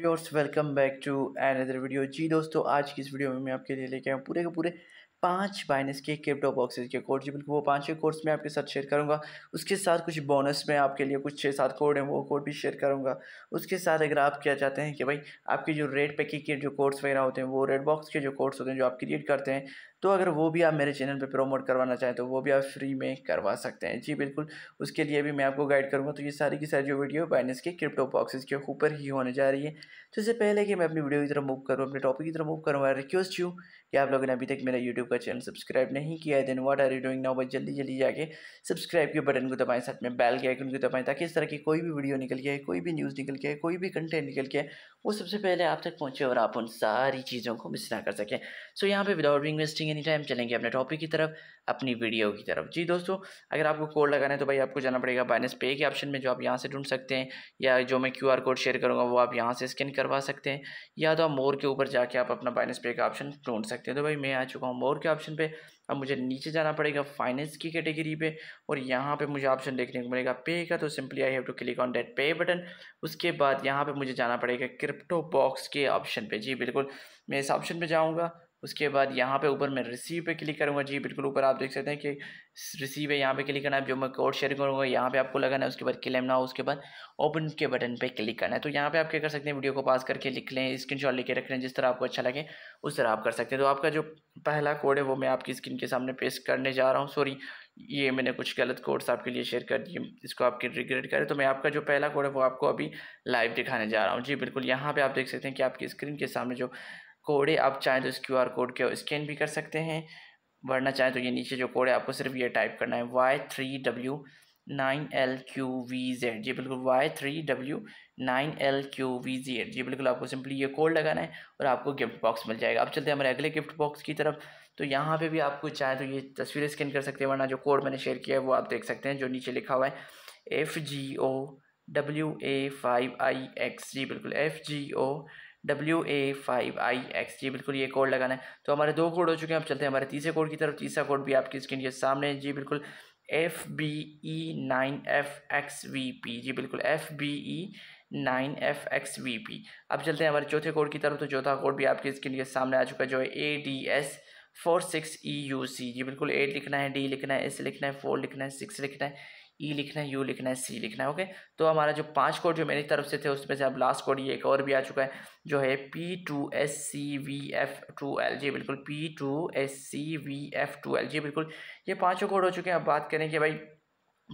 viewers welcome back to another video जी दोस्तों आज की इस वीडियो में मैं आपके लिए लेके आया पूरे के पूरे पांच बाइनस के क्रिप्टो बॉक्सेस के कोड जी बिल्कुल वो के कोड्स मैं आपके साथ शेयर करूंगा उसके साथ कुछ बोनस में आपके लिए कुछ छः सात कोड हैं वो कोड भी शेयर करूंगा उसके साथ अगर आप क्या चाहते हैं कि भाई आपके जो रेड पैकिंग के जो कोड्स वगैरह होते हैं वो रेड बॉक्स के जो कोड्स होते हैं जो आप क्रिएट करते हैं तो अगर वो भी आप मेरे चैनल पे प्रमोट करवाना चाहें तो वो भी आप फ्री में करवा सकते हैं जी बिल्कुल उसके लिए भी मैं आपको गाइड करूँगा तो ये सारी की सारी जो वीडियो बाइनेस के क्रिप्टो बॉक्सेस के ऊपर ही होने जा रही है तो इससे पहले कि मैं अपनी वीडियो की तरफ मूव करूँ अपने टॉपिक की तरफ मूव करूँ मैं रिक्वेस्ट यू कि आप लोगों ने अभी तक मेरा यूट्यूब का चैनल सब्सक्राइब नहीं किया है then what are you doing now but जल्दी जल्दी जाके सब्सक्राइब के बटन को दबाएं साथ में बैल के आइकन को दबाएं ताकि इस तरह की कोई भी वीडियो निकल के कोई भी न्यूज़ निकल के कोई भी कंटेंट निकल के वो सबसे पहले आप तक पहुँचे और आप उन सारी चीज़ों को मिस ना कर सकें सो यहाँ पर without investing wasting any time चलेंगे अपने टॉपिक की तरफ अपनी वीडियो की तरफ जी दोस्तों अगर आपको कोड लगाना है तो भाई आपको जाना पड़ेगा बाइनस पे के ऑप्शन में जो आप यहाँ से ढूंढ सकते हैं या जो मैं क्यू कोड शेयर करूँगा वो आप यहाँ से स्कैन करवा सकते हैं या तो आप मोर के ऊपर जाके आप अपना बाइनस पे का ऑप्शन ढूंढ सकते हैं तो भाई मैं आ चुका हूँ मोर के ऑप्शन पर अब मुझे नीचे जाना पड़ेगा फाइनेंस की कैटेगरी पे और यहाँ पे मुझे ऑप्शन देखने को मिलेगा पे का तो simply I have to click on that pay button उसके बाद यहाँ पे मुझे जाना पड़ेगा क्रिप्टो बॉक्स के ऑप्शन पे जी बिल्कुल मैं इस ऑप्शन पे जाऊँगा उसके बाद यहाँ पे ऊपर मैं रिसीव पे क्लिक करूँगा जी बिल्कुल ऊपर आप देख सकते हैं कि रिसीव है यहाँ पे क्लिक करना है जो मैं कोड शेयर करूँगा यहाँ पे आपको लगाना है उसके बाद क्लेम ना हो उसके बाद ओपन के बटन पे क्लिक करना है तो यहाँ पे आप क्या कर सकते हैं वीडियो को पास करके लिख लें स्क्रीन शॉट लेके रख लें जिस तरह आपको अच्छा लगे उस तरह आप कर सकते हैं तो आपका जो पहला कोड है वो मैं आपकी स्क्रीन के सामने पेस्ट करने जा रहा हूँ सॉरी ये मैंने कुछ गलत कोड्स आपके लिए शेयर कर दिए इसको आपके रिग्रेट करें तो मैं आपका जो पहला कोड है वो आपको अभी लाइव दिखाने जा रहा हूँ जी बिल्कुल यहाँ पे आप देख सकते हैं कि आपकी स्क्रीन के सामने जो कोड है आप चाहें तो इस क्यू आर कोड को स्कैन भी कर सकते हैं वरना चाहें तो ये नीचे जो कोड है आपको सिर्फ ये टाइप करना है Y three W nine L Q V Z जी बिल्कुल Y three W nine L Q V Z जी बिल्कुल आपको सिंपली ये कोड लगाना है और आपको गिफ्ट बॉक्स मिल जाएगा अब चलते हैं हमारे अगले गिफ्ट बॉक्स की तरफ तो यहाँ पे भी आपको चाहे तो ये तस्वीरें स्कैन कर सकते हैं वरना जो कोड मैंने शेयर किया है वो आप देख सकते हैं जो नीचे लिखा हुआ है F G O W A five I X जी बिल्कुल F G O W A five I X जी बिल्कुल ये कोड लगाना है तो हमारे दो कोड हो चुके हैं अब चलते हैं हमारे तीसरे कोड की तरफ तीसरा कोड भी आपकी स्क्रीन के सामने जी बिल्कुल F B E nine F X V P जी बिल्कुल F B E nine F X V P अब चलते हैं हमारे चौथे कोड की तरफ तो चौथा कोड भी आपकी स्क्रीन के सामने आ चुका है जो है A D S four six E U C जी बिल्कुल एट लिखना है डी लिखना है एस लिखना है फोर लिखना है सिक्स लिखना है ई लिखना है यू लिखना है सी लिखना है ओके तो हमारा जो पांच कोड जो मेरी तरफ से थे उसमें से अब लास्ट कोड ये एक और भी आ चुका है जो है P two S C V F two L जी बिल्कुल P two S C V F two L जी बिल्कुल ये पाँचों कोड हो चुके हैं अब बात करें कि भाई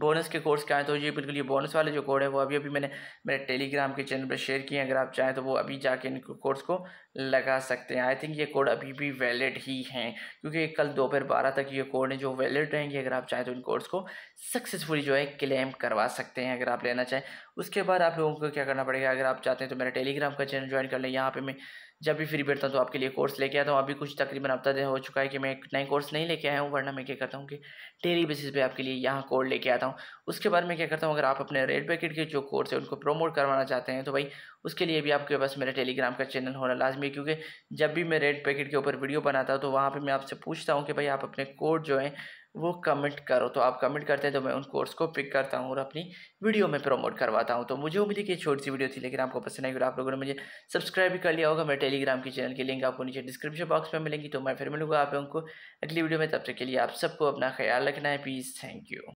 बोनस के कोर्स के आए तो ये बिल्कुल ये बोनस वाले जो कोड है वो अभी अभी मैंने मेरे टेलीग्राम के चैनल पर शेयर किए हैं अगर आप चाहें तो वो अभी जाके इन कोर्स को लगा सकते हैं आई थिंक ये कोड अभी भी वैलिड ही हैं क्योंकि कल दोपहर बारह तक ये कोड है जो वैलिड रहेंगे अगर आप चाहें तो इन कोर्स को सक्सेसफुली जो है क्लेम करवा सकते हैं अगर आप लेना चाहें उसके बाद आप लोगों को क्या करना पड़ेगा अगर आप चाहते हैं तो मेरा टेलीग्राम का चैनल ज्वाइन कर लें यहाँ पर मैं जब भी फ्री बैठता हूँ तो आपके लिए कोर्स लेके आता हूँ अभी कुछ तकरीबन हफ्ता हो चुका है कि मैं एक नए कोर्स नहीं लेके आया हूँ वरना मैं क्या करता हूँ कि डेली बेसिस पे आपके लिए यहाँ कोड लेके आता हूँ उसके बाद मैं क्या करता हूँ अगर आप अपने रेड पैकेट के जो कोर्स है उनको प्रमोट करवाना चाहते हैं तो भाई उसके लिए भी आपके पास मेरा टेलीग्राम का चैनल होना लाजमी है क्योंकि जब भी मैं रेड पैकेट के ऊपर वीडियो बनाता हूँ तो वहाँ पर मैं आपसे पूछता हूँ कि भाई आप अपने कोड जो है वो कमेंट करो तो आप कमेंट करते हैं तो मैं उन कोर्स को पिक करता हूँ और अपनी वीडियो में प्रमोट करवाता हूँ तो मुझे उम्मीद है कि छोटी सी वीडियो थी लेकिन आपको पसंद नहीं और आप लोगों ने मुझे सब्सक्राइब भी कर लिया होगा मेरे टेलीग्राम की चैनल की लिंक आपको नीचे डिस्क्रिप्शन बॉक्स में मिलेंगी तो मैं फिर मिलूंगा आप लोगों को अगली वीडियो में तब तक के लिए आप सबको अपना ख्याल रखना है प्लीज़ थैंक यू